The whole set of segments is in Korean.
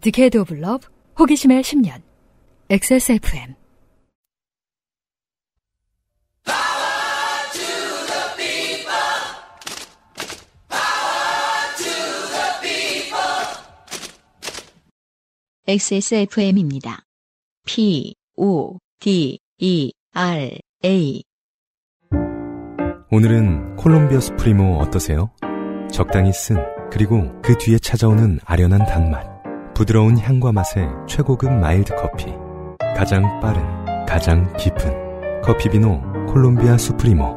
디케이드 오브 러브 호기심의 10년 XSFM XSFM입니다. P O D E R A 오늘은 콜롬비아 수프리모 어떠세요? 적당히 쓴 그리고 그 뒤에 찾아오는 아련한 단맛 부드러운 향과 맛의 최고급 마일드 커피. 가장 빠른, 가장 깊은 커피비노 콜롬비아 수프리모.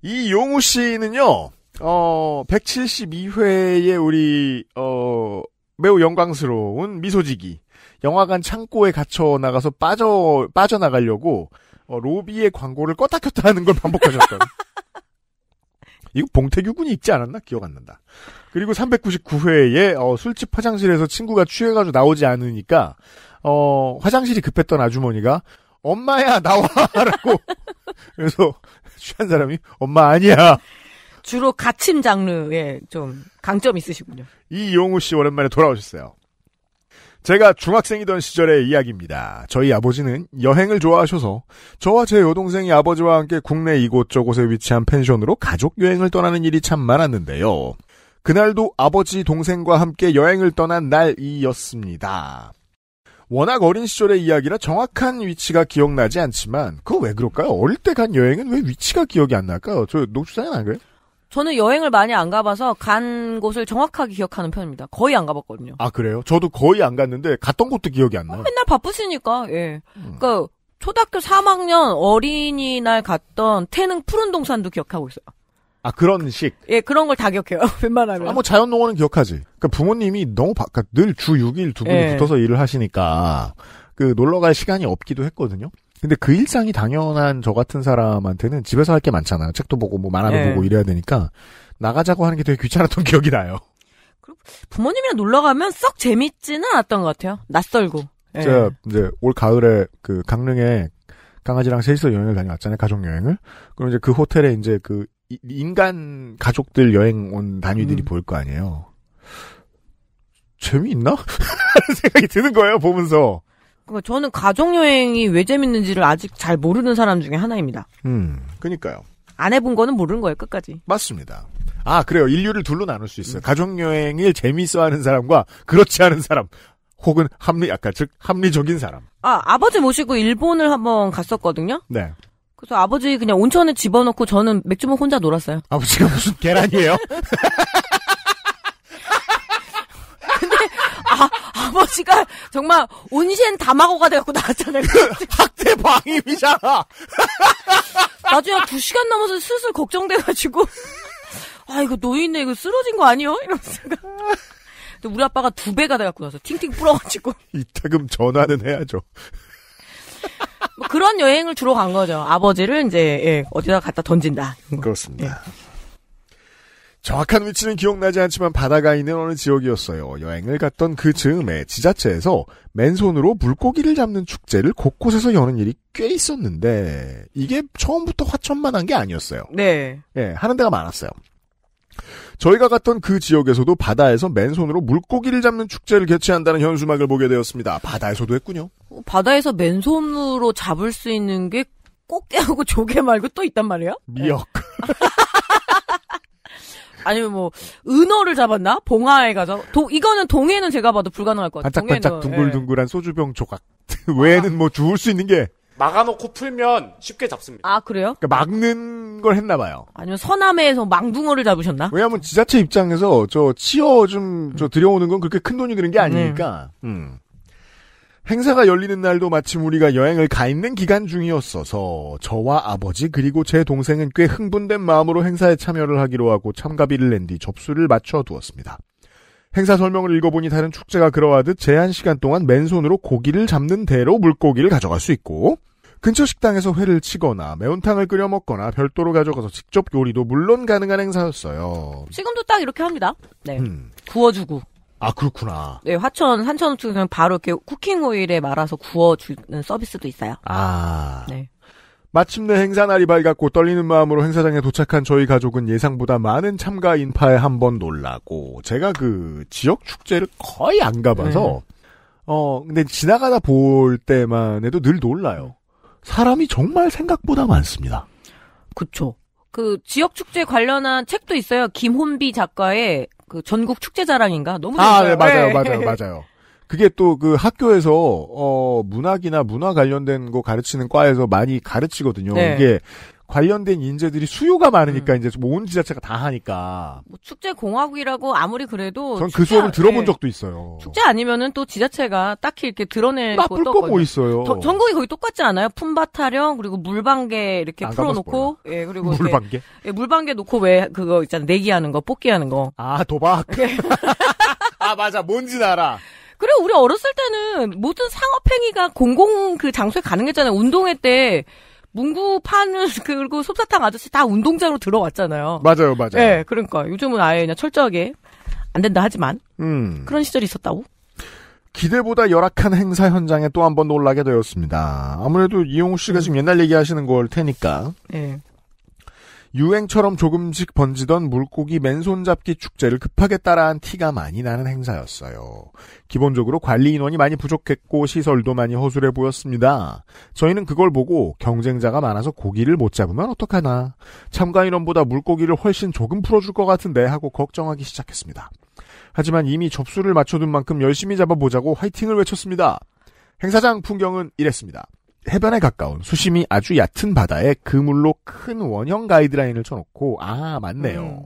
이 용우 씨는요, 어, 172회에 우리, 어, 매우 영광스러운 미소지기. 영화관 창고에 갇혀 나가서 빠져, 빠져나가려고, 어, 로비의 광고를 껐다 켰다 하는 걸 반복하셨던. 이거 봉태규 군이 있지 않았나? 기억 안 난다. 그리고 399회에 어, 술집 화장실에서 친구가 취해가지고 나오지 않으니까 어, 화장실이 급했던 아주머니가 엄마야 나와라고 그래서 취한 사람이 엄마 아니야. 주로 갇침 장르에 좀 강점 있으시군요. 이용우 씨 오랜만에 돌아오셨어요. 제가 중학생이던 시절의 이야기입니다. 저희 아버지는 여행을 좋아하셔서 저와 제 여동생이 아버지와 함께 국내 이곳저곳에 위치한 펜션으로 가족 여행을 떠나는 일이 참 많았는데요. 그날도 아버지 동생과 함께 여행을 떠난 날이었습니다. 워낙 어린 시절의 이야기라 정확한 위치가 기억나지 않지만 그거 왜 그럴까요? 어릴 때 간 여행은 왜 위치가 기억이 안 날까요? 저녹수장는안 그래요? 저는 여행을 많이 안 가봐서 간 곳을 정확하게 기억하는 편입니다. 거의 안 가봤거든요. 아 그래요? 저도 거의 안 갔는데 갔던 곳도 기억이 안 어, 나요. 맨날 바쁘시니까 예. 음. 그러니까 초등학교 3학년 어린이날 갔던 태릉 푸른 동산도 기억하고 있어요. 아 그런 식. 예, 그런 걸 다 기억해요. 웬만하면. 아뭐 자연 농원은 기억하지. 그러니까 부모님이 너무 바, 그러니까 늘주 6일 두 분이 예. 붙어서 일을 하시니까 그 놀러 갈 시간이 없기도 했거든요. 근데 그 일상이 당연한 저 같은 사람한테는 집에서 할 게 많잖아요. 책도 보고 뭐 만화도 네. 보고 이래야 되니까 나가자고 하는 게 되게 귀찮았던 기억이 나요. 부모님이랑 놀러 가면 썩 재밌지는 않았던 것 같아요. 낯설고. 네. 제가 이제 올 가을에 그 강릉에 강아지랑 셋이서 여행을 다녀왔잖아요. 가족 여행을. 그럼 이제 그 호텔에 이제 그 인간 가족들 여행 온 단위들이 음. 보일 거 아니에요. 재미있나? 생각이 드는 거예요, 보면서. 그러니까 저는 가족여행이 왜 재밌는지를 아직 잘 모르는 사람 중에 하나입니다. 음, 그니까요. 안 해본 거는 모르는 거예요, 끝까지. 맞습니다. 아, 그래요. 인류를 둘로 나눌 수 있어요. 음. 가족여행을 재밌어 하는 사람과 그렇지 않은 사람. 혹은 합리, 아까 즉, 합리적인 사람. 아, 아버지 모시고 일본을 한번 갔었거든요? 네. 그래서 아버지 그냥 온천에 집어넣고 저는 맥주만 혼자 놀았어요. 아버지가 무슨 계란이에요? 아, 아버지가 정말 온신 다마고가 돼갖고 나왔잖아요. 학대 방임이잖아. 나중에 두 시간 넘어서 슬슬 걱정돼가지고 아 이거 노인네 이거 쓰러진 거 아니요? 이러면서가. 우리 아빠가 두 배가 돼갖고 나서 팅팅 불어가지고. 이태금 전화는 해야죠. 뭐 그런 여행을 주로 간 거죠. 아버지를 이제 예, 어디다 갖다 던진다. 그렇습니다. 예. 정확한 위치는 기억나지 않지만 바다가 있는 어느 지역이었어요. 여행을 갔던 그 즈음에 지자체에서 맨손으로 물고기를 잡는 축제를 곳곳에서 여는 일이 꽤 있었는데 이게 처음부터 화천만 한 게 아니었어요. 네. 예, 하는 데가 많았어요. 저희가 갔던 그 지역에서도 바다에서 맨손으로 물고기를 잡는 축제를 개최한다는 현수막을 보게 되었습니다. 바다에서도 했군요. 어, 바다에서 맨손으로 잡을 수 있는 게 꽃게하고 조개 말고 또 있단 말이에요? 미역. 네. 아니면 뭐 은어를 잡았나? 봉화에 가서 도, 이거는 동해는 제가 봐도 불가능할 것 같아요. 반짝반짝 둥글둥글한 예. 소주병 조각 외에는 뭐 주울 수 있는 게 막아놓고 풀면 쉽게 잡습니다. 아 그래요? 그러니까 막는 걸 했나봐요. 아니면 서남해에서 망둥어를 잡으셨나? 왜냐하면 지자체 입장에서 저 치어 좀저 들여오는 건 그렇게 큰 돈이 드는 게 네. 아니니까. 음. 음. 행사가 열리는 날도 마침 우리가 여행을 가 있는 기간 중이었어서 저와 아버지 그리고 제 동생은 꽤 흥분된 마음으로 행사에 참여를 하기로 하고 참가비를 낸 뒤 접수를 마쳐 두었습니다. 행사 설명을 읽어보니 다른 축제가 그러하듯 제한 시간 동안 맨손으로 고기를 잡는 대로 물고기를 가져갈 수 있고 근처 식당에서 회를 치거나 매운탕을 끓여 먹거나 별도로 가져가서 직접 요리도 물론 가능한 행사였어요. 지금도 딱 이렇게 합니다. 네. 음. 구워주고. 아 그렇구나. 네 화천 산천 우측은 바로 이렇게 쿠킹 오일에 말아서 구워주는 서비스도 있어요. 아. 네. 마침내 행사 날이 밝았고 떨리는 마음으로 행사장에 도착한 저희 가족은 예상보다 많은 참가 인파에 한 번 놀라고 제가 그 지역 축제를 거의 안 가봐서 네. 어 근데 지나가다 볼 때만 해도 늘 놀라요. 사람이 정말 생각보다 많습니다. 그쵸. 그 지역 축제 관련한 책도 있어요. 김혼비 작가의 그 전국 축제 자랑인가 너무 아, 재밌어요. 네, 맞아요, 네. 맞아요, 맞아요. 그게 또 그 학교에서 어 문학이나 문화 관련된 거 가르치는 과에서 많이 가르치거든요. 네. 이게 관련된 인재들이 수요가 많으니까 음. 이제 모은 뭐 지자체가 다 하니까. 뭐 축제 공화국이라고 아무리 그래도 전 그 수업을 들어본 네. 적도 있어요. 축제 아니면은 또 지자체가 딱히 이렇게 드러낼 나쁠 거 뭐 있어요. 저, 전국이 거의 똑같지 않아요? 품바타령 그리고 물방개 이렇게 풀어놓고 예 그리고 물방개 예, 물방개 놓고 왜 그거 있잖아 내기하는 거 뽑기하는 거. 아 도박. 예. 아 맞아 뭔지 알아. 그리고 우리 어렸을 때는 모든 상업행위가 공공 그 장소에 가능했잖아요. 운동회 때 문구 파는 그리고 솜사탕 아저씨 다운동장으로 들어왔잖아요. 맞아요, 맞아요. 예, 네, 그러니까 요즘은 아예 그냥 철저하게 안 된다 하지만 음. 그런 시절이 있었다고. 기대보다 열악한 행사 현장에 또 한 번 놀라게 되었습니다. 아무래도 이용우 씨가 음. 지금 옛날 얘기하시는 걸 테니까. 네. 유행처럼 조금씩 번지던 물고기 맨손잡기 축제를 급하게 따라한 티가 많이 나는 행사였어요. 기본적으로 관리 인원이 많이 부족했고 시설도 많이 허술해 보였습니다. 저희는 그걸 보고 경쟁자가 많아서 고기를 못 잡으면 어떡하나. 참가 인원보다 물고기를 훨씬 조금 풀어줄 것 같은데 하고 걱정하기 시작했습니다. 하지만 이미 접수를 맞춰둔 만큼 열심히 잡아보자고 화이팅을 외쳤습니다. 행사장 풍경은 이랬습니다. 해변에 가까운 수심이 아주 얕은 바다에 그물로 큰 원형 가이드라인을 쳐놓고 아 맞네요. 음.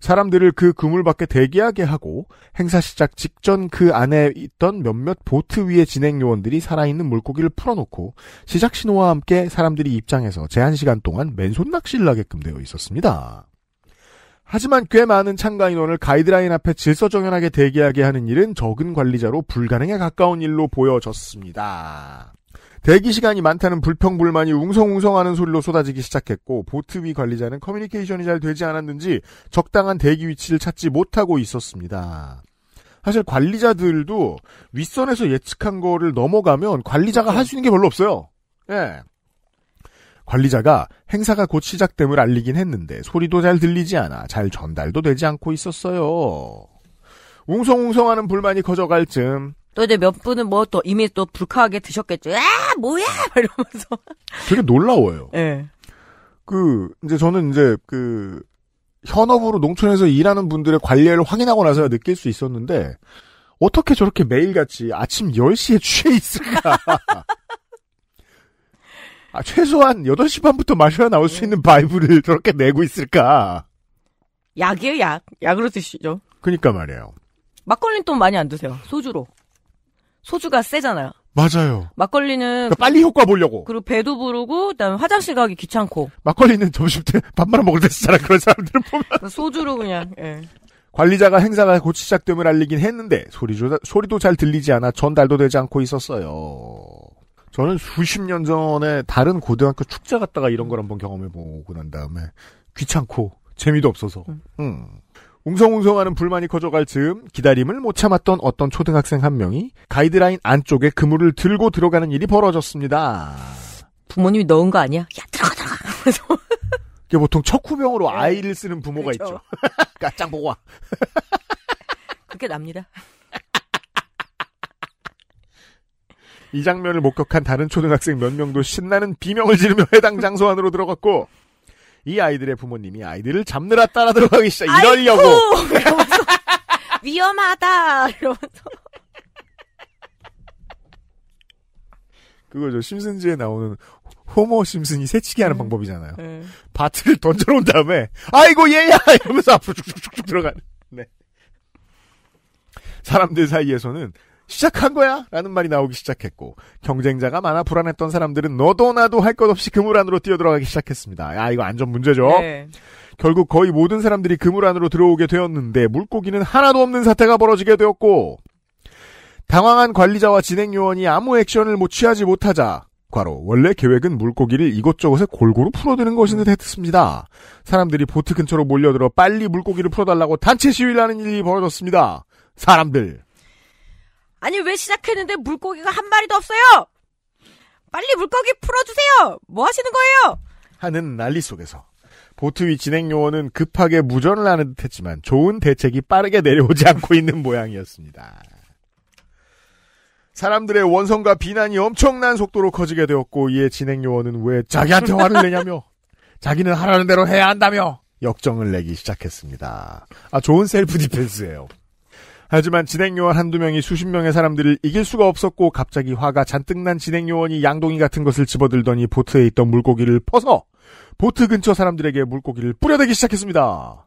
사람들을 그 그물 밖에 대기하게 하고 행사 시작 직전 그 안에 있던 몇몇 보트 위의 진행 요원들이 살아있는 물고기를 풀어놓고 시작 신호와 함께 사람들이 입장해서 제한 시간 동안 맨손 낚시를 하게끔 되어 있었습니다. 하지만 꽤 많은 참가 인원을 가이드라인 앞에 질서정연하게 대기하게 하는 일은 적은 관리자로 불가능에 가까운 일로 보여졌습니다. 대기 시간이 많다는 불평불만이 웅성웅성하는 소리로 쏟아지기 시작했고 보트 위 관리자는 커뮤니케이션이 잘 되지 않았는지 적당한 대기 위치를 찾지 못하고 있었습니다. 사실 관리자들도 윗선에서 예측한 거를 넘어가면 관리자가 그렇죠. 할수 있는 게 별로 없어요. 예. 관리자가 행사가 곧 시작됨을 알리긴 했는데 소리도 잘 들리지 않아 잘 전달도 되지 않고 있었어요. 웅성웅성하는 불만이 커져갈 즈음 또 이제 몇 분은 뭐 또 이미 또 불쾌하게 드셨겠죠. 야 뭐야 이러면서 되게 놀라워요. 예. 네. 그 이제 저는 이제 그 현업으로 농촌에서 일하는 분들의 관리를 확인하고 나서야 느낄 수 있었는데 어떻게 저렇게 매일같이 아침 10시에 취해 있을까? 아, 최소한 8시 반부터 마셔야 나올 수 네. 있는 바이브를 저렇게 내고 있을까? 약이에요, 약. 약으로 드시죠. 그니까 말이에요. 막걸리는 또 많이 안 드세요. 소주로. 소주가 세잖아요. 맞아요. 막걸리는 그러니까 빨리 효과 보려고. 그리고 배도 부르고 그다음에 화장실 가기 귀찮고. 막걸리는 점심 때밥 말아 먹을 때 쓰잖아. 그런 사람들은 보면. 소주로 그냥. 예. 관리자가 행사가 곧 시작됨을 알리긴 했는데 소리도, 소리도 잘 들리지 않아 전달도 되지 않고 있었어요. 저는 수십 년 전에 다른 고등학교 축제 갔다가 이런 걸 한번 경험해보고 난 다음에 귀찮고 재미도 없어서 음. 음. 웅성웅성하는 불만이 커져갈 즈음 기다림을 못 참았던 어떤 초등학생 한 명이 가이드라인 안쪽에 그물을 들고 들어가는 일이 벌어졌습니다. 부모님이 넣은 거 아니야? 야 들어가 들어가. 그래서 이게 보통 척후병으로 네. 아이를 쓰는 부모가 그렇죠. 있죠. 까짱 보고 와. 그게 납니다. 이 장면을 목격한 다른 초등학생 몇 명도 신나는 비명을 지르며 해당 장소 안으로 들어갔고 이 아이들의 부모님이 아이들을 잡느라 따라 들어가기 시작 이러려고 위험하다 이러면서 그거죠 심슨즈에 나오는 호모 심슨이 새치기 하는 음, 방법이잖아요. 음. 바트를 던져놓은 다음에 아이고 얘야 이러면서 앞으로 쭉쭉쭉 들어가는. 네. 사람들 사이에서는 시작한 거야! 라는 말이 나오기 시작했고, 경쟁자가 많아 불안했던 사람들은 너도 나도 할 것 없이 그물 안으로 뛰어들어가기 시작했습니다. 야, 이거 안전 문제죠? 네. 결국 거의 모든 사람들이 그물 안으로 들어오게 되었는데, 물고기는 하나도 없는 사태가 벌어지게 되었고, 당황한 관리자와 진행요원이 아무 액션을 못 뭐 취하지 못하자, 과로, 원래 계획은 물고기를 이곳저곳에 골고루 풀어드는 것인데 했습니다. 사람들이 보트 근처로 몰려들어 빨리 물고기를 풀어달라고 단체 시위를 하는 일이 벌어졌습니다. 사람들. 아니 왜 시작했는데 물고기가 한 마리도 없어요? 빨리 물고기 풀어주세요. 뭐 하시는 거예요? 하는 난리 속에서 보트위 진행 요원은 급하게 무전을 하는 듯했지만 좋은 대책이 빠르게 내려오지 않고 있는 모양이었습니다. 사람들의 원성과 비난이 엄청난 속도로 커지게 되었고 이에 진행 요원은 왜 자기한테 화를 내냐며 자기는 하라는 대로 해야 한다며 역정을 내기 시작했습니다. 아 좋은 셀프 디펜스예요. 하지만 진행요원 한두 명이 수십 명의 사람들을 이길 수가 없었고 갑자기 화가 잔뜩 난 진행요원이 양동이 같은 것을 집어들더니 보트에 있던 물고기를 퍼서 보트 근처 사람들에게 물고기를 뿌려대기 시작했습니다.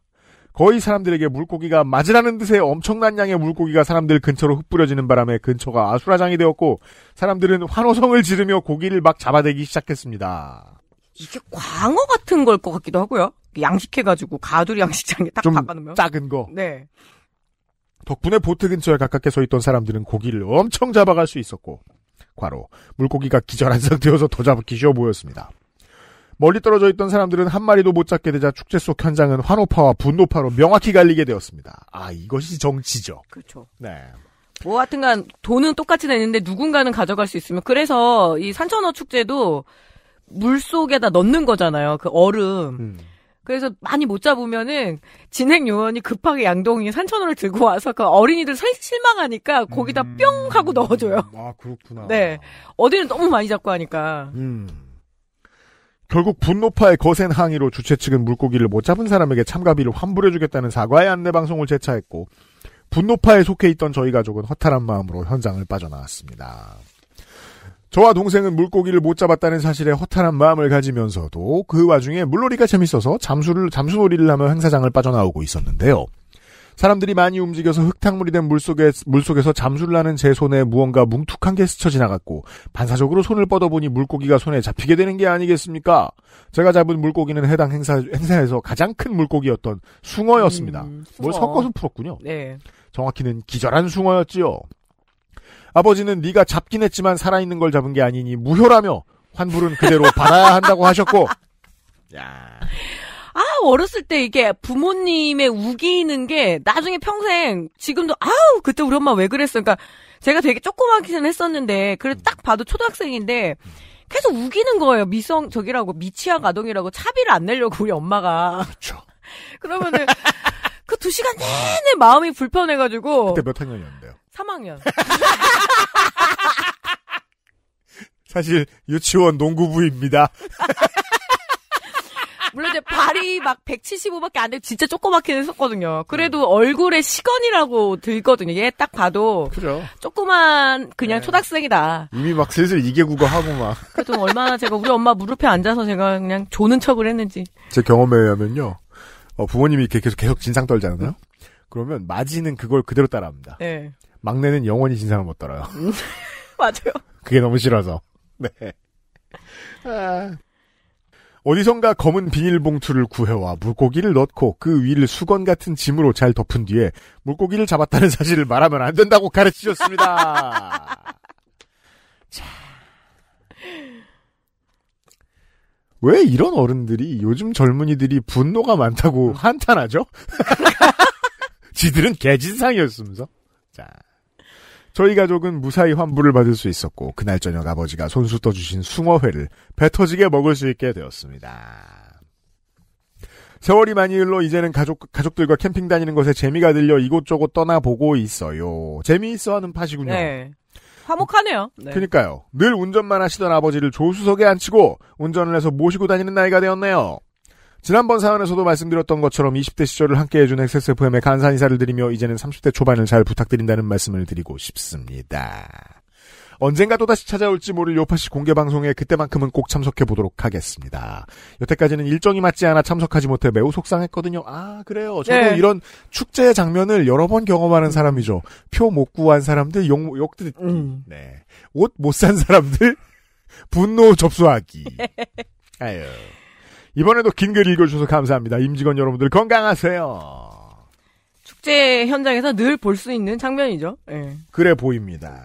거의 사람들에게 물고기가 맞으라는 듯의 엄청난 양의 물고기가 사람들 근처로 흩뿌려지는 바람에 근처가 아수라장이 되었고 사람들은 환호성을 지르며 고기를 막 잡아대기 시작했습니다. 이게 광어 같은 걸 것 같기도 하고요. 양식해가지고 가두리 양식장에 딱 박아놓으면 작은 거. 네. 덕분에 보트 근처에 가깝게 서 있던 사람들은 고기를 엄청 잡아갈 수 있었고, 과로, 물고기가 기절한 상태여서 더 잡기 쉬워 보였습니다. 멀리 떨어져 있던 사람들은 한 마리도 못 잡게 되자 축제 속 현장은 환호파와 분노파로 명확히 갈리게 되었습니다. 아, 이것이 정치죠. 그렇죠. 네. 뭐 하여튼간 돈은 똑같이 내는데 누군가는 가져갈 수 있으면 그래서 이 산천어 축제도 물 속에다 넣는 거잖아요. 그 얼음. 음. 그래서 많이 못 잡으면은 진행 요원이 급하게 양동이 산천어를 들고 와서 그 어린이들 살 실망하니까 거기다 음... 뿅 하고 넣어줘요. 아 그렇구나. 네, 어디는 너무 많이 잡고 하니까. 음. 결국 분노파의 거센 항의로 주최 측은 물고기를 못 잡은 사람에게 참가비를 환불해주겠다는 사과의 안내 방송을 재차했고 분노파에 속해 있던 저희 가족은 허탈한 마음으로 현장을 빠져나왔습니다. 저와 동생은 물고기를 못 잡았다는 사실에 허탈한 마음을 가지면서도 그 와중에 물놀이가 재밌어서 잠수를 잠수놀이를 하며 행사장을 빠져나오고 있었는데요. 사람들이 많이 움직여서 흙탕물이 된 물속에 물속에서 잠수를 하는 제 손에 무언가 뭉툭한 게 스쳐 지나갔고 반사적으로 손을 뻗어보니 물고기가 손에 잡히게 되는 게 아니겠습니까? 제가 잡은 물고기는 해당 행사 행사에서 가장 큰 물고기였던 숭어였습니다. 음, 숭어. 뭘 섞어서 풀었군요. 네. 정확히는 기절한 숭어였지요. 아버지는 네가 잡긴 했지만 살아있는 걸 잡은 게 아니니 무효라며 환불은 그대로 받아야 한다고 하셨고. 야. 아, 어렸을 때 이게 부모님의 우기는 게 나중에 평생 지금도 아우, 그때 우리 엄마 왜 그랬어. 그러니까 제가 되게 조그맣기는 했었는데 그래도 음. 딱 봐도 초등학생인데 계속 우기는 거예요. 미성 적이라고 미취학 아동이라고 차비를 안 내려고 우리 엄마가. 그렇죠. 그러면은 그 두 시간 내내 마음이 불편해가지고. 그때 몇 학년이었는데? 3학년. 사실 유치원 농구부입니다. 물론 이제 발이 막 175밖에 안 되고 진짜 조그맣게 했었거든요. 그래도 음. 얼굴에 시건이라고 들거든요. 얘 딱 봐도 그죠. 조그만 그냥 네. 초등학생이다. 이미 막 슬슬 이개국어 하고 막. 그래도 얼마나 제가 우리 엄마 무릎에 앉아서 제가 그냥 조는 척을 했는지. 제 경험에 의하면요. 어, 부모님이 이렇게 계속 계속 진상 떨잖아요. 음. 그러면 마지는 그걸 그대로 따라합니다. 네. 막내는 영원히 진상을 못 따라요. 음. 맞아요. 그게 너무 싫어서. 네. 아. 어디선가 검은 비닐봉투를 구해와 물고기를 넣고 그 위를 수건 같은 짐으로 잘 덮은 뒤에 물고기를 잡았다는 사실을 말하면 안 된다고 가르치셨습니다. 자. 왜 이런 어른들이 요즘 젊은이들이 분노가 많다고 음. 한탄하죠? 지들은 개진상이었으면서. 자. 저희 가족은 무사히 환불을 받을 수 있었고 그날 저녁 아버지가 손수 떠주신 숭어회를 배터지게 먹을 수 있게 되었습니다. 세월이 많이 흘러 이제는 가족 가족들과 캠핑 다니는 것에 재미가 들려 이곳저곳 떠나보고 있어요. 재미있어하는 팟이군요. 네. 화목하네요. 네. 그니까요. 늘 운전만 하시던 아버지를 조수석에 앉히고 운전을 해서 모시고 다니는 나이가 되었네요. 지난번 사연에서도 말씀드렸던 것처럼 20대 시절을 함께해준 XSFM에 간사 인사를 드리며 이제는 30대 초반을 잘 부탁드린다는 말씀을 드리고 싶습니다. 언젠가 또다시 찾아올지 모를 요파시 공개 방송에 그때만큼은 꼭 참석해 보도록 하겠습니다. 여태까지는 일정이 맞지 않아 참석하지 못해 매우 속상했거든요. 아 그래요. 저도 네. 이런 축제 장면을 여러 번 경험하는 사람이죠. 표 못 구한 사람들, 욕 욕들, 음. 네. 옷 못 산 사람들 분노 접수하기. 네. 아유. 이번에도 긴 글 읽어주셔서 감사합니다. 임직원 여러분들 건강하세요. 축제 현장에서 늘 볼 수 있는 장면이죠. 네. 그래 보입니다.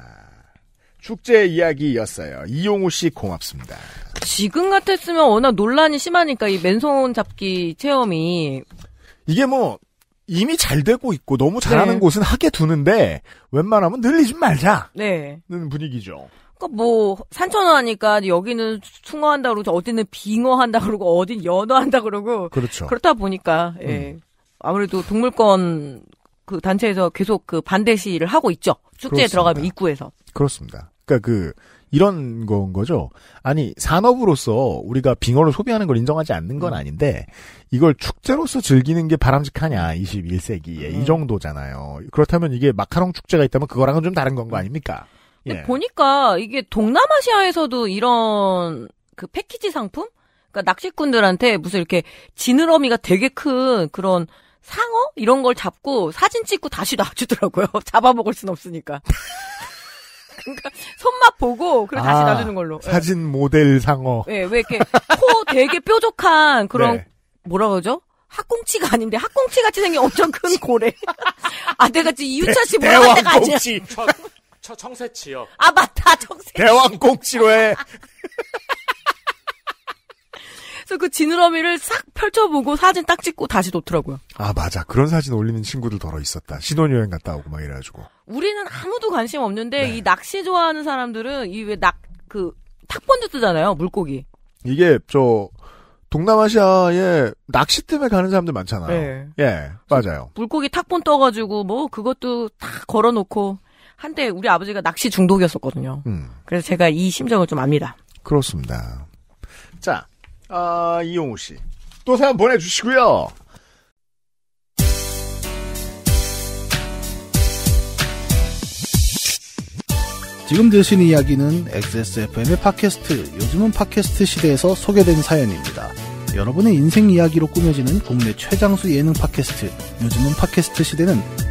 축제 이야기였어요. 이용우 씨 고맙습니다. 지금 같았으면 워낙 논란이 심하니까 이 맨손 잡기 체험이 이게 뭐 이미 잘 되고 있고 너무 잘하는 네. 곳은 하게 두는데 웬만하면 늘리지 말자는 네. 분위기죠. 그 뭐 산천어 하니까 여기는 숭어한다 그러고 어디는 빙어한다 그러고 어딘 연어한다 그러고 그렇죠. 그렇다 보니까 예. 음. 아무래도 동물권 그 단체에서 계속 그 반대 시위를 하고 있죠. 축제에 그렇습니다. 들어가면 입구에서. 그렇습니다. 그러니까 그 이런 건 거죠. 아니 산업으로서 우리가 빙어를 소비하는 걸 인정하지 않는 건 음. 아닌데 이걸 축제로서 즐기는 게 바람직하냐 21세기에 음. 이 정도잖아요. 그렇다면 이게 마카롱 축제가 있다면 그거랑은 좀 다른 건 거 아닙니까? 예. 보니까 이게 동남아시아에서도 이런 그 패키지 상품? 그러니까 낚시꾼들한테 무슨 이렇게 지느러미가 되게 큰 그런 상어 이런 걸 잡고 사진 찍고 다시 놔주더라고요. 잡아먹을 순 없으니까. 그러니까 손맛 보고 그걸 아, 다시 놔주는 걸로. 예. 사진 모델 상어. 네, 왜 이렇게 코 되게 뾰족한 그런 네. 뭐라 그러죠? 학꽁치가 아닌데 학꽁치 같이 생긴 엄청 큰 고래. 아, 내가 지금 이유찬씨 뭐라고 한데 가지. 저 청새치요. 아 맞다 청새치. 대왕꽁치로해. 그래서 그 지느러미를 싹 펼쳐보고 사진 딱 찍고 다시 놓더라고요. 아 맞아 그런 사진 올리는 친구들 더러 있었다. 신혼여행 갔다 오고 막 이래가지고. 우리는 아무도 관심 없는데 네. 이 낚시 좋아하는 사람들은 이왜낙그 탁본드 뜨잖아요 물고기. 이게 저 동남아시아에 낚시 때문에 가는 사람들 많잖아요. 네. 예, 맞아요. 물고기 탁본 떠가지고 뭐 그것도 다 걸어놓고 한때 우리 아버지가 낚시 중독이었었거든요. 음. 그래서 제가 이 심정을 좀 압니다. 그렇습니다. 자, 아, 이용우 씨. 또 사연 보내주시고요. 지금 드신 이야기는 XSFM의 팟캐스트, 요즘은 팟캐스트 시대에서 소개된 사연입니다. 여러분의 인생 이야기로 꾸며지는 국내 최장수 예능 팟캐스트, 요즘은 팟캐스트 시대는